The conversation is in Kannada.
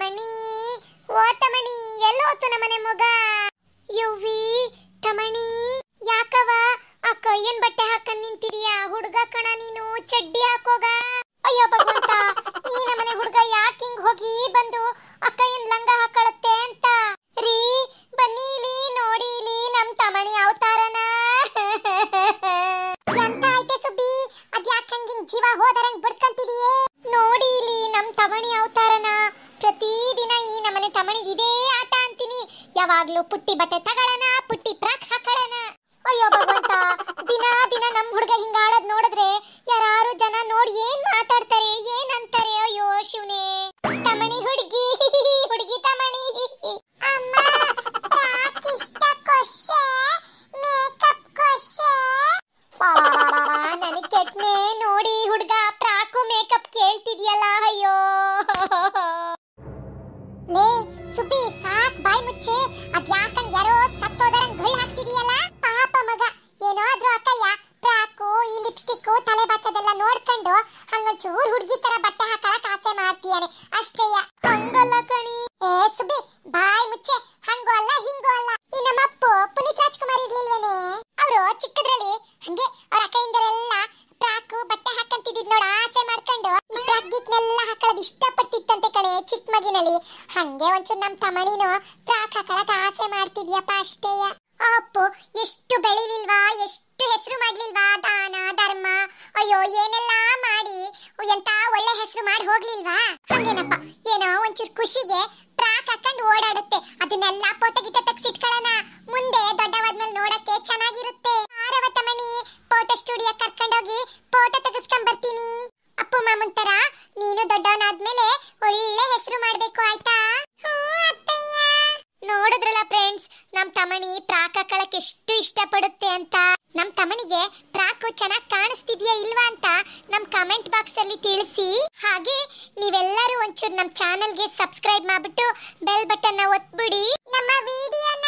ತಮಣಿ ಓ ತಮಣಿ ಎಲ್ಲೋತು ನಮ್ಮನೆ ಮಗ ಯುವಿ ತಮಣಿ ಯಾಕವ ಆ ಕೈಯನ್ ಬಟ್ಟೆ ಹಾಕನ್ ನಿಂತಿದ್ಯಾ ಹುಡುಗ ಕಣ ನೀನು ಚಡ್ಡಿ ಹಾಕೋಗ ಅಯ್ಯೋ ಭಗವಂತ ಈ ನಮ್ಮನೆ ಹುಡುಗ ಯಾಕೆ ಹಿಂಗ್ ಹೋಗಿ ಬಂದು ಆ ಕೈಯನ್ ಲಂಗ ಹಾಕೊಳತ್ತೆ ಅಂತ ರೀ ಬನ್ನಿ ಇಲ್ಲಿ ನೋಡಿ ಇಲ್ಲಿ ನಮ್ ತಮಣಿ ಅವತಾರನ ಎಂತ ಐತೆ ಸುಬ್ಬಿ ಅದ್ಯಾಕೆ ಹಂಗಿಂಗ್ ಜೀವ ಹೋದರಂಗ್ ಬಿಡ್ತ ಯಾವಾಗ್ಲೂ ಪುಟ್ಟಿ ಬಟ್ಟೆ ತಗೊಳ್ಳೋಣ ಪುಟ್ಟಿ ಫ್ರಾಕ್ ಹಾಕೊಳ್ಳೋಣ ಅಯ್ಯೋ ಭಗವಂತ ದಿನ ದಿನ ನಮ್ ಹುಡುಗ ಆಡೋದ್ ನೋಡಿದ್ರೆ ಯಾರು ಜನ ನೋಡಿ ಏನ್ ಮಾತಾಡ್ತಾರೆ ಏನ್ ಅಂತಾರೆ ಅಯ್ಯೋ ಶಿವನೇ ತಮಣಿ ಹುಡುಗಿ ಹುಡುಗಿ ತಮಣಿ ಅಮ್ಮ ಫ್ರಾಕ್ ಇಷ್ಟ ಮೇಕಪ್ ನನಗೆ ನೋಡಿ ಹುಡುಗ ಪ್ರಾಕು ಮೇಕಪ್ ಕೇಳ್ತಿದ್ಯಲ್ಲ ಅಯ್ಯೋ ಚೂರ್ ಹುಡುಗಿ ತರ ಬಟ್ಟೆ ಹಾಕಲಕ್ ಆಸೆ ಮಾಡ್ತೀಯಾನೆ ಅಷ್ಟೇಯ ಹಂಗಲ್ಲ ಕಣಿ ಏ ಬಾಯ್ ಮುಚ್ಚೆ ಹಂಗೋ ಅಲ್ಲ ಹಿಂಗೋ ಅಲ್ಲ ಈ ನಮ್ಮ ಅಪ್ಪ ಪುನೀತ್ ರಾಜ್ಕುಮಾರ್ ಇರ್ಲಿಲ್ವೇನೆ ಅವರು ಚಿಕ್ಕದ್ರಲ್ಲಿ ಹಂಗೆ ಅವ್ರ ಅಕ್ಕಯಿಂದರೆಲ್ಲ ಟ್ರಾಕ್ ಬಟ್ಟೆ ಹಾಕಂತಿದ್ದಿದ್ ನೋಡ ಆಸೆ ಮಾಡ್ಕೊಂಡು ಟ್ರಾಕ್ ಫ್ರಾಕ್ ಗೀಕ್ನೆಲ್ಲ ಹಾಕೊಳ್ಳೋದು ಇಷ್ಟಪಡ್ತಿತ್ತಂತೆ ಕಣೆ ಚಿಕ್ಕ ಮಗಿನಲ್ಲಿ ಹಂಗೆ ಒಂಚೂರು ನಮ್ಮ ತಮಣಿನೂ ಟ್ರಾಕ್ ಹಾಕಲಕ್ ಆಸೆ ಮಾಡ್ತಿದ್ಯಪ್ಪ ಅಷ್ಟೇಯ ಅಪ್ಪು ಎಷ್ಟು ಬೆಳಿಲಿಲ್ವಾ ಎಷ್ಟು ಹೆಸರು ಮಾಡ್ಲಿಲ್ವಾ ದಾನ ಧರ್ಮ ಅಯ್ಯೋ ಏನೆಲ್ಲಾ ಹೆಸರು ಮಾಡಿ ಹೋಗ್ಲಿಲ್ವಾ ಹಂಗೇನಪ್ಪ ಏನೋ ಒಂಚೂರು ಖುಷಿಗೆ ಟ್ರಾಕ್ ಹಾಕೊಂಡು ಓಡಾಡುತ್ತೆ ಅದನ್ನೆಲ್ಲ ಫೋಟೋ ಗಿಟ ತೆಗ್ಸಿಟ್ಕೊಳ್ಳೋಣ ಮುಂದೆ ದೊಡ್ಡವಾದ್ಮೇಲೆ ನೋಡಕ್ಕೆ ಚೆನ್ನಾಗಿರುತ್ತೆ ಆರವತ್ತ ಮನಿ ಫೋಟೋ ಸ್ಟುಡಿಯೋ ಕರ್ಕೊಂಡೋಗಿ ಫೋಟೋ ತೆಗೆಸ್ಕೊಂಡ್ ಬರ್ತೀನಿ ಅಪ್ಪು ಮಾಮನ್ ತರ ನೀನು ದೊಡ್ಡವನಾದ್ಮೇಲೆ ಒಳ್ಳೆ ಹೆಸರು ಮಾಡ್ಬೇಕು ಆಯ್ತಾ ನೋಡಿದ್ರಲ್ಲ ಫ್ರೆಂಡ್ಸ್ ನಮ್ ತಮಣಿ ಪ್ರಾಕ್ ಹಾಕೊಳಕ್ ಎಷ್ಟು ಇಷ್ಟಪಡುತ್ತೆ ಅಂತ ನಮ್ ತಮಣಿಗೆ ಪ್ರಾಕು ಚೆನ್ನಾಗಿ ಕಾಣಿಸ್ತಿದ್ಯಾ ಇಲ್ವಾ ಅಂತ ನಮ್ ಕಮೆಂಟ್ ಬಾಕ್ಸ್ ಅಲ್ಲಿ ತಿಳಿಸಿ ಹಾಗೆ ನೀವೆಲ್ಲರೂ ಒಂಚೂರು ನಮ್ಮ ಚಾನಲ್ಗೆ ಸಬ್ಸ್ಕ್ರೈಬ್ ಮಾಡಿಬಿಟ್ಟು ಬೆಲ್ ಬಟನ್ನ ಒತ್ಬಿಡಿ ನಮ್ಮ ವಿಡಿಯೋನ